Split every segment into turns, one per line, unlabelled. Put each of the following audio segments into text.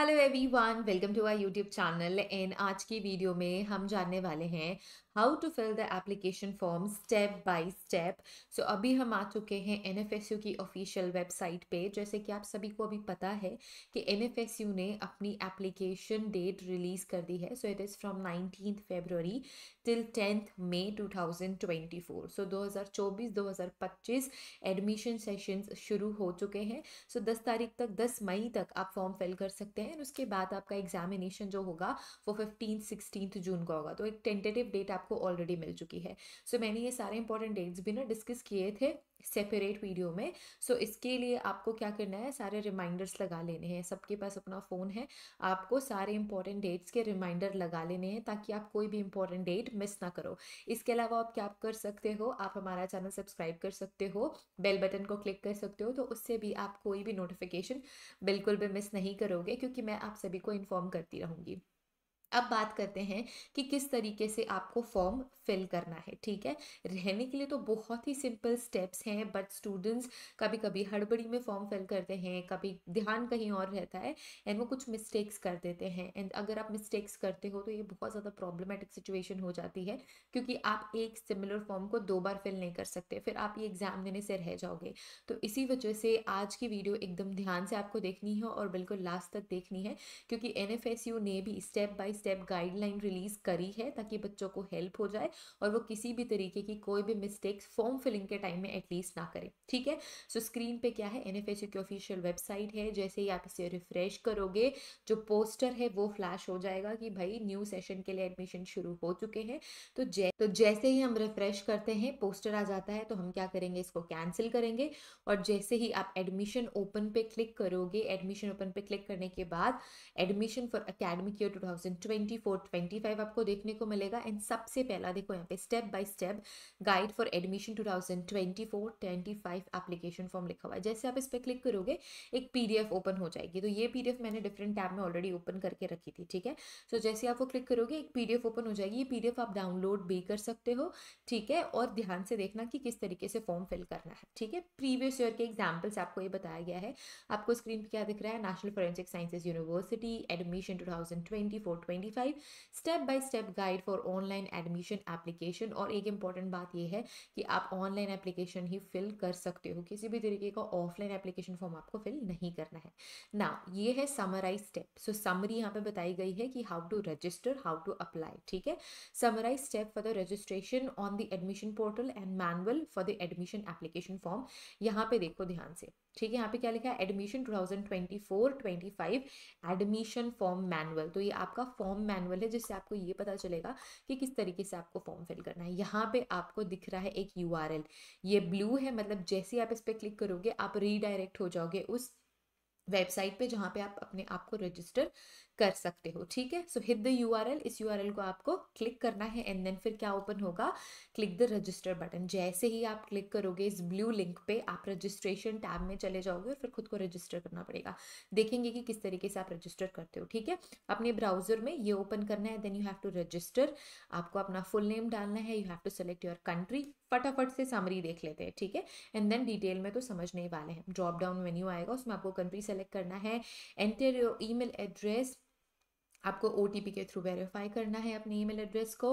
Hello everyone welcome to our YouTube channel and आज की video में हम जानने वाले हैं how to fill the application form step by step so अभी हम आ चुके हैं एन की ऑफिशियल वेबसाइट पे जैसे कि आप सभी को अभी पता है कि एन ने अपनी एप्लीकेशन डेट रिलीज़ कर दी है so it is from nineteen February till tenth May two thousand twenty four so दो हज़ार चौबीस दो हज़ार पच्चीस एडमिशन सेशंस शुरू हो चुके हैं सो so, दस तारीख तक दस मई तक आप फॉर्म फिल कर सकते हैं उसके बाद आपका एग्जामिनेशन जो होगा वो फिफ्टीन सिक्सटीन जून का होगा तो एक टेंटेटिव डेट आपको आपको ऑलरेडी मिल चुकी है सो so, मैंने ये सारे इंपॉर्टेंट डेट्स भी ना डिस्कस किए थे सेपरेट वीडियो में सो so, इसके लिए आपको क्या करना है सारे रिमाइंडर्स लगा लेने हैं सबके पास अपना फ़ोन है आपको सारे इंपॉर्टेंट डेट्स के रिमाइंडर लगा लेने हैं ताकि आप कोई भी इंपॉर्टेंट डेट मिस ना करो इसके अलावा आप क्या कर सकते हो आप हमारा चैनल सब्सक्राइब कर सकते हो बेल बटन को क्लिक कर सकते हो तो उससे भी आप कोई भी नोटिफिकेशन बिल्कुल भी मिस नहीं करोगे क्योंकि मैं आप सभी को इन्फॉर्म करती रहूँगी अब बात करते हैं कि किस तरीके से आपको फॉर्म फिल करना है ठीक है रहने के लिए तो बहुत ही सिंपल स्टेप्स हैं बट स्टूडेंट्स कभी कभी हड़बड़ी में फॉर्म फिल करते हैं कभी ध्यान कहीं और रहता है एंड वो कुछ मिस्टेक्स कर देते हैं एंड अगर आप मिस्टेक्स करते हो तो ये बहुत ज़्यादा प्रॉब्लमेटिक सिचुएशन हो जाती है क्योंकि आप एक सिमिलर फॉर्म को दो बार फिल नहीं कर सकते फिर आप ये एग्ज़ाम देने से रह जाओगे तो इसी वजह से आज की वीडियो एकदम ध्यान से आपको देखनी है और बिल्कुल लास्ट तक देखनी है क्योंकि एन ने भी step by step guideline release करी है ताकि बच्चों को हेल्प हो जाए और वो किसी भी तरीके की कोई भी मिस्टेक्स फॉर्म फिलिंग के टाइम में एटलीस्ट ना करें ठीक है सो so, स्क्रीन पे क्या है एन की ऑफिशियल वेबसाइट है जैसे ही आप इसे रिफ्रेश करोगे जो पोस्टर है वो फ्लैश हो जाएगा कि भाई न्यू सेशन के लिए एडमिशन शुरू हो चुके हैं तो जै तो जैसे ही हम रिफ्रेश करते हैं पोस्टर आ जाता है तो हम क्या करेंगे इसको कैंसिल करेंगे और जैसे ही आप एडमिशन ओपन पे क्लिक करोगे एडमिशन ओपन पे क्लिक करने के बाद admission for academic year two twenty four twenty five आपको देखने को मिलेगा एंड सबसे पहला देखो यहाँ पे step by step guide for admission two thousand twenty four twenty five application form लिखा हुआ है जैसे आप इस पर क्लिक करोगे एक पी डी एफ ओपन हो जाएगी तो ये पी डी एफ मैंने डिफरेंट टैब में ऑलरेडी ओपन करके रखी थी ठीक है सो so, जैसे आप वो क्लिक करोगे एक पी डी एफ ओपन हो जाएगी ये पी डी एफ आप डाउनलोड भी कर सकते हो ठीक है और ध्यान से देखना कि किस तरीके से फॉर्म फिल करना है ठीक है प्रीवियस ईयर के एग्जाम्पल्स आपको ये बताया गया है आपको स्क्रीन पर क्या दिख रहा है national forensic sciences university admission two thousand twenty four twenty 2025 step by step guide for online admission application और एक इंपॉर्टेंट बात यह है कि आप ऑनलाइन एप्लीकेशन ही फिल कर सकते हो किसी भी तरीके का ऑफलाइन एप्लीकेशन फॉर्म आपको फिल नहीं करना है ना ये है समराइज स्टेप सो समरी यहाँ पे बताई गई है कि how to register how to apply ठीक है summarise step for the registration on the admission portal and manual for the admission application form यहाँ पे देखो ध्यान से ठीक है यहाँ पे क्या लिखा है एडमिशन 2024-25 एडमिशन फॉर्म मैनुअल तो ये आपका फॉर्म मैनुअल है जिससे आपको ये पता चलेगा कि किस तरीके से आपको फॉर्म फिल करना है यहाँ पे आपको दिख रहा है एक यू ये ब्लू है मतलब जैसे आप इस पर क्लिक करोगे आप रीडायरेक्ट हो जाओगे उस वेबसाइट पे जहाँ पे आप अपने आप को रजिस्टर कर सकते हो ठीक है सो हिट द यू इस यू को आपको क्लिक करना है एंड देन फिर क्या ओपन होगा क्लिक द रजिस्टर बटन जैसे ही आप क्लिक करोगे इस ब्लू लिंक पे आप रजिस्ट्रेशन टैब में चले जाओगे और फिर खुद को रजिस्टर करना पड़ेगा देखेंगे कि किस तरीके से आप रजिस्टर करते हो ठीक है अपने ब्राउजर में ये ओपन करना है then you have to register आपको अपना फुल नेम डालना है you have to select your country फटाफट से समरी देख लेते हैं ठीक है एंड देन डिटेल में तो समझने वाले हैं ड्रॉप डाउन मेन्यू आएगा उसमें आपको कंट्री सेलेक्ट करना है एंटर योर ईमेल एड्रेस आपको ओ के थ्रू वेरीफाई करना है अपने ईमेल एड्रेस को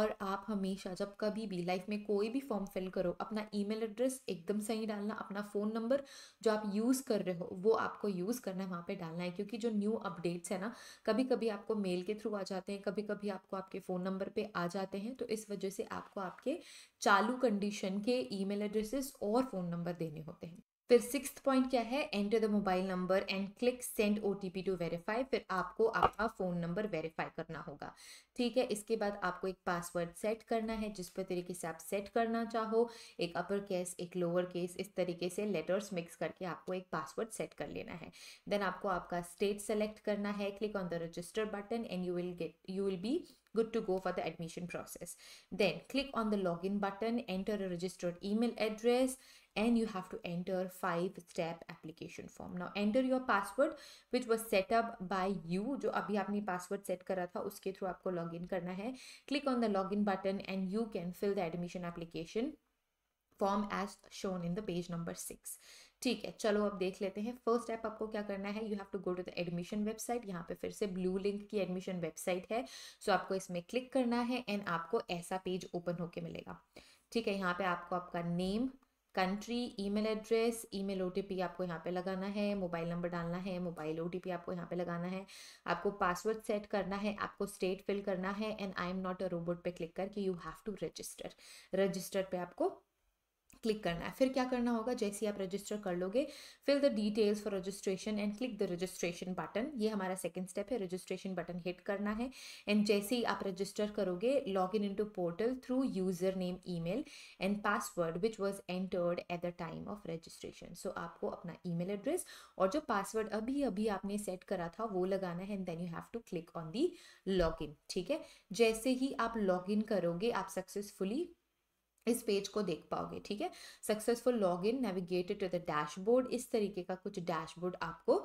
और आप हमेशा जब कभी भी लाइफ में कोई भी फॉर्म फिल करो अपना ईमेल एड्रेस एकदम सही डालना अपना फ़ोन नंबर जो आप यूज़ कर रहे हो वो आपको यूज़ करना है वहाँ पे डालना है क्योंकि जो न्यू अपडेट्स है ना कभी कभी आपको मेल के थ्रू आ जाते हैं कभी कभी आपको आपके फ़ोन नंबर पर आ जाते हैं तो इस वजह से आपको आपके चालू कंडीशन के ई एड्रेसेस और फ़ोन नंबर देने होते हैं फिर सिक्स पॉइंट क्या है enter the mobile number and click send O T P to verify फिर आपको आपका फ़ोन नंबर वेरीफाई करना होगा ठीक है इसके बाद आपको एक पासवर्ड सेट करना है जिस पर तरीके से आप सेट करना चाहो एक अपर केस एक लोअर केस इस तरीके से लेटर्स मिक्स करके आपको एक पासवर्ड सेट कर लेना है देन आपको आपका स्टेट सेलेक्ट करना है click on the register button and you will get you will be good to go for the admission process then click on the login button enter a registered email address and you have to enter five step application form now enter your password which was set up by you jo abhi aapne password set kara tha uske through aapko login karna hai click on the login button and you can fill the admission application form as shown in the page number ठीक है चलो अब देख लेते हैं first step आपको क्या करना है you have to go to the admission website यहाँ पे फिर से ब्लू लिंक की एडमिशन वेबसाइट है सो so आपको इसमें क्लिक करना है एंड आपको ऐसा पेज ओपन होके मिलेगा ठीक है यहाँ पे आपको आपका name country email address email OTP आपको यहाँ पे लगाना है मोबाइल नंबर डालना है मोबाइल ओटीपी आपको यहाँ पे लगाना है आपको पासवर्ड सेट करना है आपको स्टेट फिल करना है and I am not a robot पे क्लिक करके you have to register register पे आपको क्लिक करना है फिर क्या करना होगा जैसे ही आप रजिस्टर कर लोगे fill the details for registration and click the registration button ये हमारा सेकेंड स्टेप है रजिस्ट्रेशन बटन हिट करना है एंड जैसे ही आप रजिस्टर करोगे log in into portal through user name email and password which was entered at the time of registration so आपको अपना ई मेल एड्रेस और जो पासवर्ड अभी अभी आपने सेट करा था वो लगाना है and then you have to click on the log in ठीक है जैसे ही आप लॉग इन करोगे आप सक्सेसफुली इस पेज को देख पाओगे ठीक है successful log in navigated to the dashboard इस तरीके का कुछ डैशबोर्ड आपको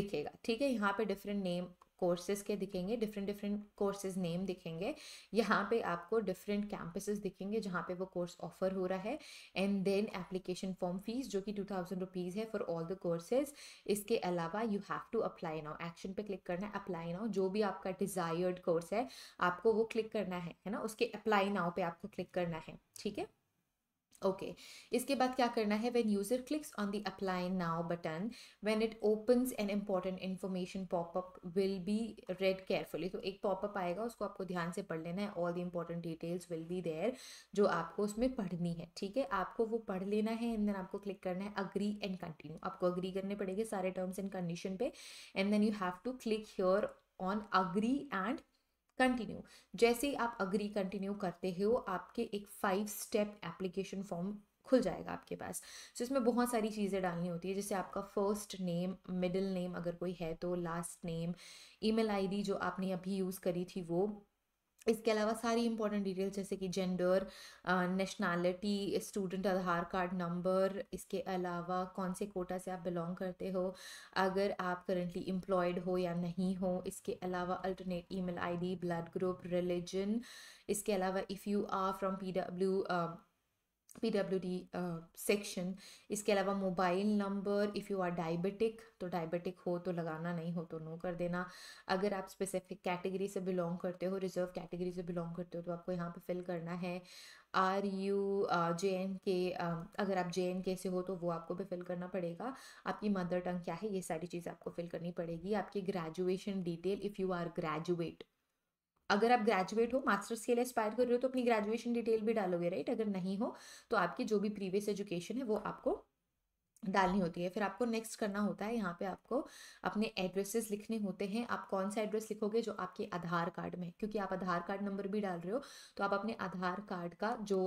दिखेगा ठीक है यहाँ पे डिफरेंट नेम कोर्सेज के दिखेंगे डिफरेंट डिफरेंट कोर्सेज नेम दिखेंगे यहाँ पे आपको डिफरेंट कैंपसेस दिखेंगे जहाँ पे वो कोर्स ऑफर हो रहा है and then application form fees जो कि टू थाउजेंड रुपीज़ है फॉर ऑल द कोर्सेज इसके अलावा you have to apply now action पे क्लिक करना है अप्लाई नाउ जो भी आपका डिज़ायर्ड कोर्स है आपको वो क्लिक करना है है ना उसके अप्लाई नाउ पे आपको क्लिक करना है ठीक है ओके okay. इसके बाद क्या करना है when user clicks on the apply now button when it opens an important information popup will be read carefully तो एक पॉपअप आएगा उसको आपको ध्यान से पढ़ लेना है all the important details will be there जो आपको उसमें पढ़नी है ठीक है आपको वो पढ़ लेना है एंड देन आपको क्लिक करना है अग्री एंड कंटिन्यू आपको अग्री करने पड़ेंगे सारे टर्म्स एंड कंडीशन पे and then you have to click here on agree and continue जैसे ही आप अग्री कंटिन्यू करते हो आपके एक फाइव स्टेप एप्लीकेशन फॉर्म खुल जाएगा आपके पास सो so, इसमें बहुत सारी चीज़ें डालनी होती है जैसे आपका फर्स्ट नेम मिडिल नेम अगर कोई है तो लास्ट नेम ईमेल आईडी जो आपने अभी यूज़ करी थी वो इसके अलावा सारी इंपॉर्टेंट डिटेल्स जैसे कि gender nationality student Aadhaar card number इसके अलावा कौन से कोटा से आप बिलोंग करते हो अगर आप करंटली एम्प्लॉयड हो या नहीं हो इसके अलावा alternate email ID blood group religion इसके अलावा if you are from P W P section uh, इसके अलावा mobile number if you are diabetic तो डायबिटिक हो तो लगाना नहीं हो तो नो कर देना अगर आप स्पेसिफिक कैटेगरी से बिलोंग करते हो रिजर्व कैटेगरी से बिलोंग करते हो तो आपको यहाँ पे फिल करना है आर यू जे एन के अगर आप जे एन के से हो तो वो आपको भी फिल करना पड़ेगा आपकी मदर टंग क्या है ये सारी चीज़ आपको फिल करनी पड़ेगी आपकी graduation detail if you are graduate अगर आप ग्रेजुएट हो मास्टर्स के लिए एस्पायर कर रहे हो तो अपनी ग्रेजुएशन डिटेल भी डालोगे राइट अगर नहीं हो तो आपकी जो भी प्रीवियस एजुकेशन है वो आपको डालनी होती है फिर आपको नेक्स्ट करना होता है यहाँ पे आपको अपने एड्रेसेस लिखने होते हैं आप कौन सा एड्रेस लिखोगे जो आपके आधार कार्ड में क्योंकि आप आधार कार्ड नंबर भी डाल रहे हो तो आप अपने आधार कार्ड का जो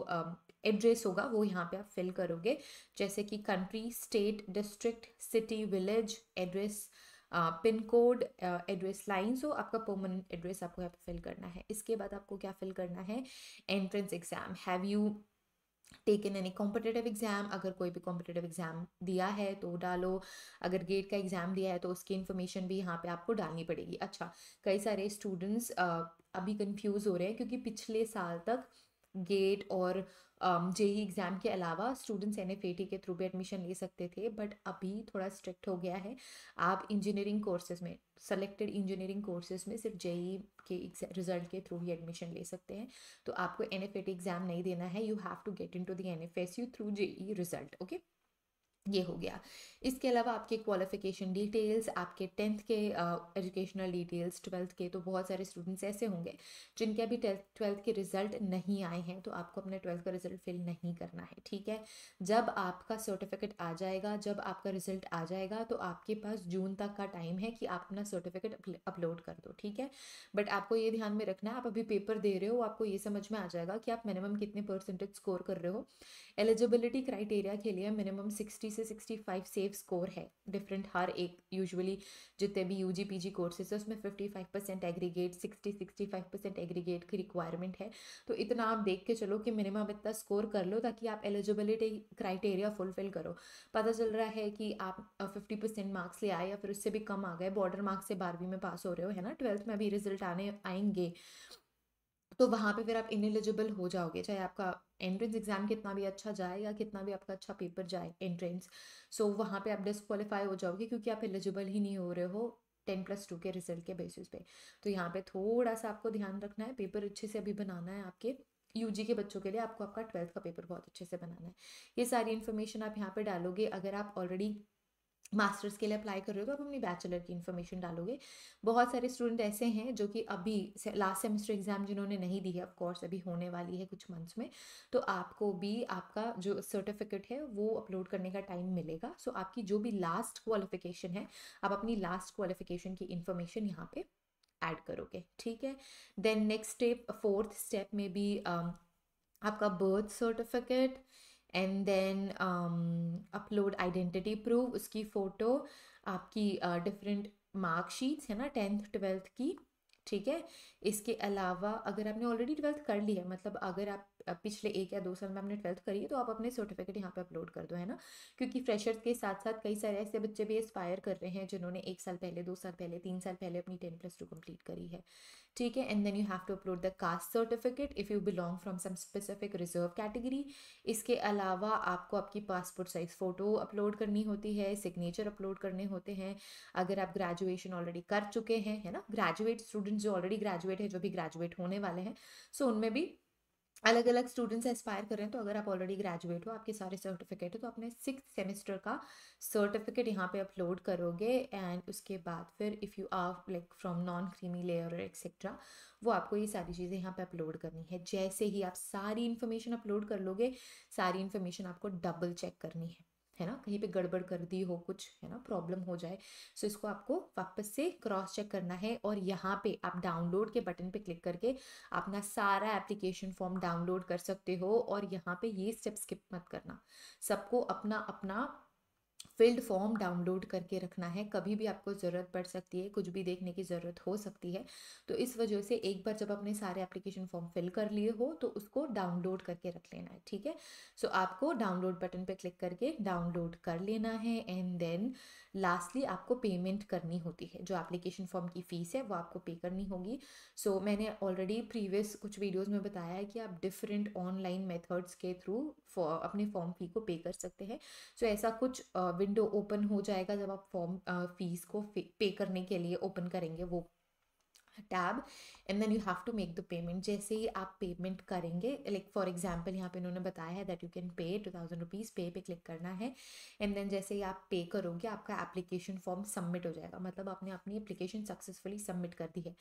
एड्रेस होगा वो यहाँ पे आप फिल करोगे जैसे कि country state district city village address pin code address line so आपका परमानेंट एड्रेस आपको यहाँ पे फिल करना है इसके बाद आपको क्या फिल करना है entrance exam have you taken any competitive exam अगर कोई भी कॉम्पिटेटिव एग्ज़ाम दिया है तो डालो अगर गेट का एग्ज़ाम दिया है तो उसकी इन्फॉर्मेशन भी यहाँ पे आपको डालनी पड़ेगी अच्छा कई सारे स्टूडेंट्स अभी कंफ्यूज हो रहे हैं क्योंकि पिछले साल तक गेट और जेई एग्ज़ाम के अलावा स्टूडेंट्स एन एफ के थ्रू भी एडमिशन ले सकते थे बट अभी थोड़ा स्ट्रिक्ट हो गया है आप इंजीनियरिंग कोर्सेज में सेलेक्टेड इंजीनियरिंग कोर्सेज में सिर्फ जेई के रिजल्ट के थ्रू ही एडमिशन ले सकते हैं तो आपको एन एग्ज़ाम नहीं देना है you have to get into the N through JEE result okay ये हो गया इसके अलावा आपके क्वालिफिकेशन डिटेल्स आपके टेंथ के एजुकेशनल डिटेल्स ट्वेल्थ के तो बहुत सारे स्टूडेंट्स ऐसे होंगे जिनके अभी ट्वेल्थ के रिजल्ट नहीं आए हैं तो आपको अपने ट्वेल्थ का रिजल्ट फिल नहीं करना है ठीक है जब आपका सर्टिफिकेट आ जाएगा जब आपका रिजल्ट आ जाएगा तो आपके पास जून तक का टाइम है कि आप अपना सर्टिफिकेट अपलोड कर दो ठीक है बट आपको ये ध्यान में रखना है आप अभी पेपर दे रहे हो आपको ये समझ में आ जाएगा कि आप मिनिमम कितने परसेंटेज स्कोर कर रहे हो एलिजिबिलिटी क्राइटेरिया के लिए मिनिमम सिक्सटी से सिक्सटी फाइव सेफ स्कोर है डिफरेंट हर एक यूजुअली जितने भी U G P G courses है उसमें fifty five percent aggregate sixty five percent aggregate की रिक्वायरमेंट है तो इतना आप देख के चलो कि मिनिमम इतना स्कोर कर लो ताकि आप एलिजिबिलिटी क्राइटेरिया फुलफिल करो पता चल रहा है कि आप फिफ्टी परसेंट मार्क्स ले आए या फिर उससे भी कम आ गए बॉर्डर मार्क्स से बारहवीं में पास हो रहे हो है ना ट्वेल्थ में अभी रिजल्ट आने आएंगे तो वहाँ पे फिर आप इनएलिजिबल हो जाओगे चाहे आपका एंट्रेंस एग्ज़ाम कितना भी अच्छा जाए या कितना भी आपका अच्छा पेपर जाए एंट्रेंस सो so, वहाँ पे आप डिसक्वालीफाई हो जाओगे क्योंकि आप एलिजिबल ही नहीं हो रहे हो टेन प्लस टू के रिजल्ट के बेसिस पे तो यहाँ पे थोड़ा सा आपको ध्यान रखना है पेपर अच्छे से अभी बनाना है आपके यू के बच्चों के लिए आपको आपका ट्वेल्थ का पेपर बहुत अच्छे से बनाना है ये सारी इन्फॉर्मेशन आप यहाँ पे डालोगे अगर आप ऑलरेडी मास्टर्स के लिए अप्लाई कर रहे हो तो आप अपनी बैचलर की इन्फॉर्मेशन डालोगे बहुत सारे स्टूडेंट ऐसे हैं जो कि अभी से, लास्ट सेमेस्टर एग्ज़ाम जिन्होंने नहीं दी है कोर्स अभी होने वाली है कुछ मंथ्स में तो आपको भी आपका जो सर्टिफिकेट है वो अपलोड करने का टाइम मिलेगा सो आपकी जो भी लास्ट क्वालिफिकेशन है आप अपनी लास्ट क्वालिफिकेशन की इन्फॉर्मेशन यहाँ पर ऐड करोगे ठीक है then next step fourth step में भी आपका birth certificate and then upload identity proof उसकी फ़ोटो आपकी डिफरेंट uh, मार्कशीट्स है ना टेंथ ट्वेल्थ की ठीक है इसके अलावा अगर आपने ऑलरेडी ट्वेल्थ कर ली है मतलब अगर आप पिछले एक या दो साल में आपने ट्वेल्थ करी है तो आप अपने सर्टिफिकेट यहाँ पे अपलोड कर दो है ना क्योंकि फ्रेशर्स के साथ साथ कई सारे ऐसे बच्चे भी एस्पायर कर रहे हैं जिन्होंने एक साल पहले दो साल पहले तीन साल पहले अपनी टेन प्लस टू कम्प्लीट करी है ठीक है and then you have to upload the caste certificate if you belong from some specific reserve category इसके अलावा आपको आपकी पासपोर्ट साइज़ फ़ोटो अपलोड करनी होती है सिग्नेचर अपलोड करने होते हैं अगर आप ग्रेजुएशन ऑलरेडी कर चुके हैं है ना ग्रेजुएट स्टूडेंट स्टूडेंट्स जो ऑलरेडी ग्रेजुएट है जो भी ग्रेजुएट होने वाले हैं सो उनमें भी अलग अलग स्टूडेंट्स एस्पायर कर रहे हैं तो अगर आप ऑलरेडी ग्रेजुएट हो आपके सारे सर्टिफिकेट है तो अपने सिक्स सेमेस्टर का सर्टिफिकेट यहाँ पे अपलोड करोगे एंड उसके बाद फिर if you are like from non creamy layer etcetera वो आपको ये सारी चीज़ें यहाँ पे अपलोड करनी है जैसे ही आप सारी इन्फॉर्मेशन अपलोड कर लोगे सारी इन्फॉर्मेशन आपको डबल चेक करनी है है ना कहीं पे गड़बड़ कर दी हो कुछ है ना प्रॉब्लम हो जाए सो so इसको आपको वापस से क्रॉस चेक करना है और यहाँ पे आप डाउनलोड के बटन पे क्लिक करके अपना सारा एप्लीकेशन फॉर्म डाउनलोड कर सकते हो और यहाँ पे ये स्टेप स्किप मत करना सबको अपना अपना फील्ड फॉर्म डाउनलोड करके रखना है कभी भी आपको ज़रूरत पड़ सकती है कुछ भी देखने की ज़रूरत हो सकती है तो इस वजह से एक बार जब आपने सारे एप्लीकेशन फॉर्म फिल कर लिए हो तो उसको डाउनलोड करके रख लेना है ठीक है सो so, आपको डाउनलोड बटन पर क्लिक करके डाउनलोड कर लेना है एंड देन लास्टली आपको पेमेंट करनी होती है जो एप्लीकेशन फॉर्म की फ़ीस है वो आपको पे करनी होगी सो so, मैंने ऑलरेडी प्रीवियस कुछ वीडियोस में बताया है कि आप डिफरेंट ऑनलाइन मेथड्स के थ्रू अपने फॉर्म फ़ी को पे कर सकते हैं सो so, ऐसा कुछ विंडो ओपन हो जाएगा जब आप फॉर्म फ़ीस को पे करने के लिए ओपन करेंगे वो tab and then you have to make the payment जैसे ही आप पेमेंट करेंगे लाइक फॉर एग्जांपल यहाँ पे इन्होंने बताया है that you can pay two thousand rupees pay पे क्लिक करना है एंड देन जैसे ही आप पे करोगे आपका एप्लीकेशन फॉर्म सबमिट हो जाएगा मतलब आपने अपनी एप्लीकेशन सक्सेसफुली सबमिट कर दी है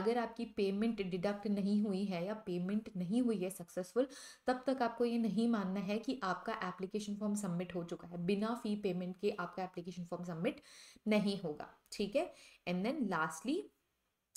अगर आपकी पेमेंट डिडक्ट नहीं हुई है या पेमेंट नहीं हुई है सक्सेसफुल तब तक आपको ये नहीं मानना है कि आपका एप्लीकेशन फॉर्म सबमिट हो चुका है बिना फ़ी पेमेंट के आपका एप्लीकेशन फॉर्म सबमिट नहीं होगा ठीक है एंड देन लास्टली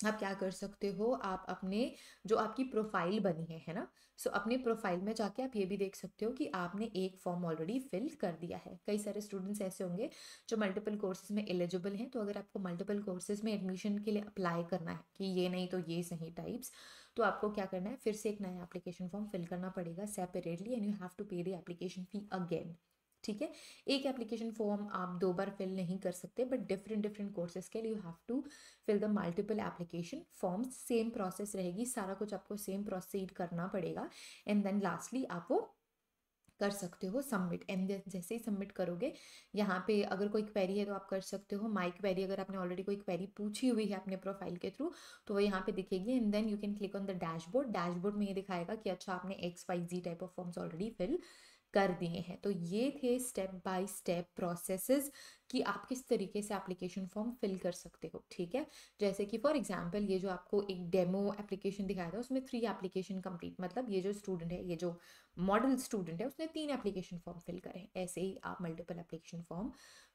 आप क्या कर सकते हो आप अपने जो आपकी प्रोफाइल बनी है है ना सो so, अपने प्रोफाइल में जाके आप ये भी देख सकते हो कि आपने एक फॉर्म ऑलरेडी फिल कर दिया है कई सारे स्टूडेंट्स ऐसे होंगे जो मल्टीपल कोर्सेज में एलिजिबल हैं तो अगर आपको मल्टीपल कोर्सेज में एडमिशन के लिए अप्लाई करना है कि ये नहीं तो ये सही टाइप्स तो आपको क्या करना है फिर से एक नया एप्लीकेशन फॉर्म फिल करना पड़ेगा separately and you have to pay the application fee again ठीक है एक एप्लीकेशन फॉर्म आप दो बार फिल नहीं कर सकते बट डिफरेंट डिफरेंट कोर्सेज के लिए you have to fill the multiple application forms same process रहेगी सारा कुछ आपको सेम प्रोसीड करना पड़ेगा एंड देन लास्टली आप वो कर सकते हो सबमिट एंड जैसे ही सबमिट करोगे यहाँ पे अगर कोई क्वेरी है तो आप कर सकते हो माई क्वेरी अगर आपने ऑलरेडी कोई क्वेरी पूछी हुई है अपने प्रोफाइल के थ्रू तो वो यहाँ पे दिखेगी and then you can click on the dashboard dashboard में ये दिखाएगा कि अच्छा आपने X Y Z type of forms already fill कर दिए हैं तो ये थे स्टेप बाय स्टेप प्रोसेसेस कि आप किस तरीके से एप्लीकेशन फॉर्म फिल कर सकते हो ठीक है जैसे कि फॉर एग्जांपल ये जो आपको एक डेमो एप्लीकेशन दिखाया था उसमें थ्री एप्लीकेशन कंप्लीट मतलब ये जो स्टूडेंट है ये जो मॉडल स्टूडेंट है उसने तीन एप्लीकेशन फॉर्म फिल करे ऐसे ही आप मल्टीपल एप्लीकेशन फॉर्म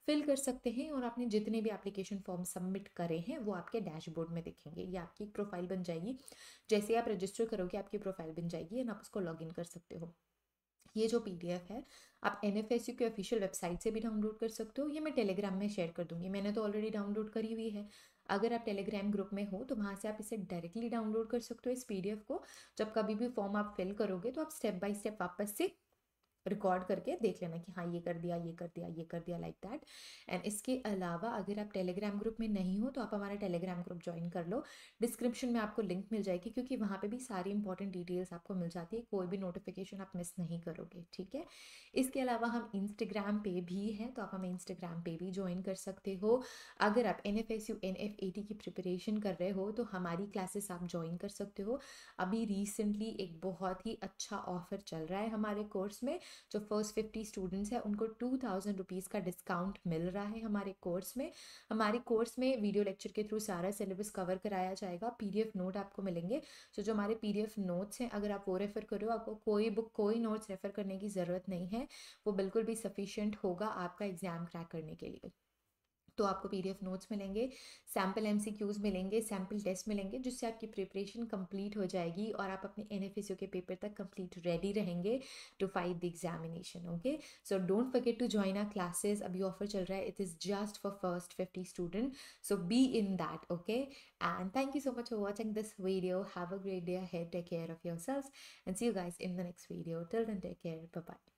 फिल कर सकते हैं और आपने जितने भी एप्लीकेशन फॉर्म सबमिट करे हैं वो आपके डैशबोर्ड में दिखेंगे ये आपकी प्रोफाइल बन जाएगी जैसे आप रजिस्टर करोगे आपकी प्रोफाइल बन जाएगी एंड आप उसको लॉग कर सकते हो ये जो एफ है आप एन एफ एस यू के ऑफिशियल वेबसाइट से भी डाउनलोड कर सकते हो ये मैं टेलीग्राम में शेयर कर दूँगी मैंने तो ऑलरेडी डाउनलोड करी हुई है अगर आप टेलीग्राम ग्रुप में हो तो वहाँ से आप इसे डायरेक्टली डाउनलोड कर सकते हो इस एफ को जब कभी भी फॉर्म आप फिल करोगे तो आप स्टेप बाय स्टेप वापस से रिकॉर्ड करके देख लेना कि हाँ ये कर दिया ये कर दिया ये कर दिया लाइक दैट एंड इसके अलावा अगर आप टेलीग्राम ग्रुप में नहीं हो तो आप हमारा टेलीग्राम ग्रुप ज्वाइन कर लो डिस्क्रिप्शन में आपको लिंक मिल जाएगी क्योंकि वहाँ पे भी सारी इंपॉर्टेंट डिटेल्स आपको मिल जाती है कोई भी नोटिफिकेशन आप मिस नहीं करोगे ठीक है इसके अलावा हम इंस्टाग्राम पे भी हैं तो आप हमें इंस्टाग्राम पे भी ज्वाइन कर सकते हो अगर आप N F S U N F A T की प्रिपरेशन कर रहे हो तो हमारी क्लासेस आप ज्वाइन कर सकते हो अभी रिसेंटली एक बहुत ही अच्छा ऑफर चल रहा है हमारे कोर्स में जो फर्स्ट फिफ्टी स्टूडेंट्स हैं उनको टू थाउजेंड रुपीज़ का डिस्काउंट मिल रहा है हमारे कोर्स में हमारे कोर्स में वीडियो लेक्चर के थ्रू सारा सिलेबस कवर कराया जाएगा पी नोट आपको मिलेंगे सो तो जो हमारे पी नोट्स हैं अगर आप वो रेफ़र करो आपको कोई बुक कोई नोट्स रेफ़र करने की ज़रूरत नहीं है वो बिल्कुल भी सफिशेंट होगा आपका एग्ज़ाम क्रैक करने के लिए तो आपको पीडीएफ नोट्स मिलेंगे सैम्पल एमसीक्यूज मिलेंगे सैम्पल टेस्ट मिलेंगे जिससे आपकी प्रिपरेशन कंप्लीट हो जाएगी और आप अपने यू के पेपर तक कंप्लीट रेडी रहेंगे to fight the examination okay so don't forget to join our classes अभी ऑफर चल रहा है it is just for first fifty student so be in that okay and thank you so much for watching this video have a great day head take care of yourself and see you guys in the next video till then take care bye